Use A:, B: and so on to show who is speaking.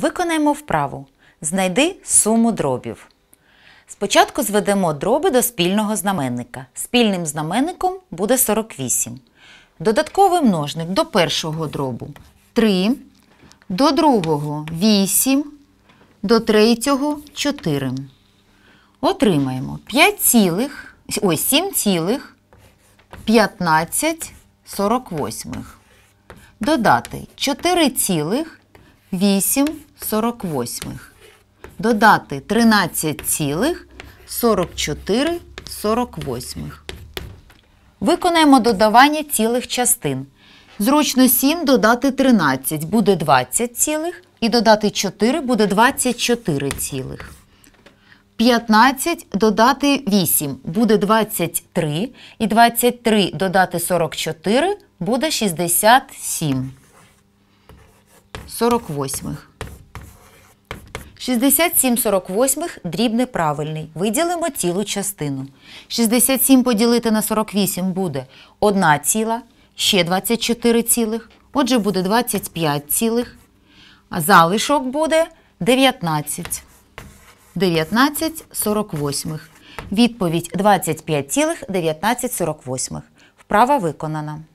A: Виконаємо вправу. Знайди суму дробів. Спочатку зведемо дроби до спільного знаменника. Спільним знаменником буде 48. Додатковий множник до першого дробу 3, до другого 8, до третього 4. Отримаємо 5 Додати 4 8 48. Додати 13 44 48. Виконаємо додавання цілих частин. Зручно 7 додати 13 буде 20 цілих. І додати 4 буде 24 цілих. 15 додати 8 буде 23. І 23 додати 44 буде 67. 48. 67 48 дрібне правильний. Виділимо цілу частину. 67 поділити на 48 буде 1 ціла, ще 24 цілих. Отже, буде 25 цілих. А залишок буде 19. 19 48. Відповідь 25,1948. Вправа виконана.